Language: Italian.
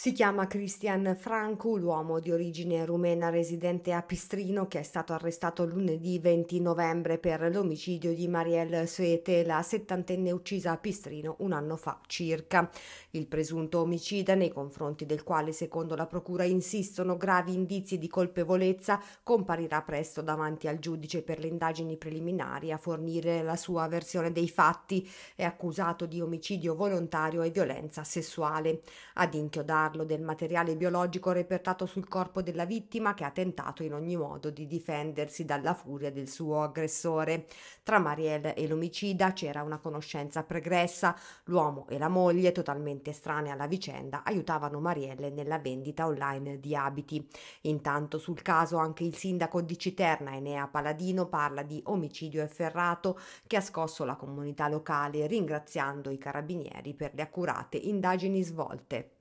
Si chiama Cristian Franco, l'uomo di origine rumena residente a Pistrino che è stato arrestato lunedì 20 novembre per l'omicidio di Marielle Suete, la settantenne uccisa a Pistrino un anno fa circa. Il presunto omicida, nei confronti del quale secondo la procura insistono gravi indizi di colpevolezza, comparirà presto davanti al giudice per le indagini preliminari a fornire la sua versione dei fatti. È accusato di omicidio volontario e violenza sessuale. Ad inchiodare parlo del materiale biologico repertato sul corpo della vittima che ha tentato in ogni modo di difendersi dalla furia del suo aggressore. Tra Marielle e l'omicida c'era una conoscenza pregressa, l'uomo e la moglie, totalmente estranei alla vicenda, aiutavano Marielle nella vendita online di abiti. Intanto sul caso anche il sindaco di Citerna, Enea Paladino, parla di omicidio efferrato che ha scosso la comunità locale ringraziando i carabinieri per le accurate indagini svolte.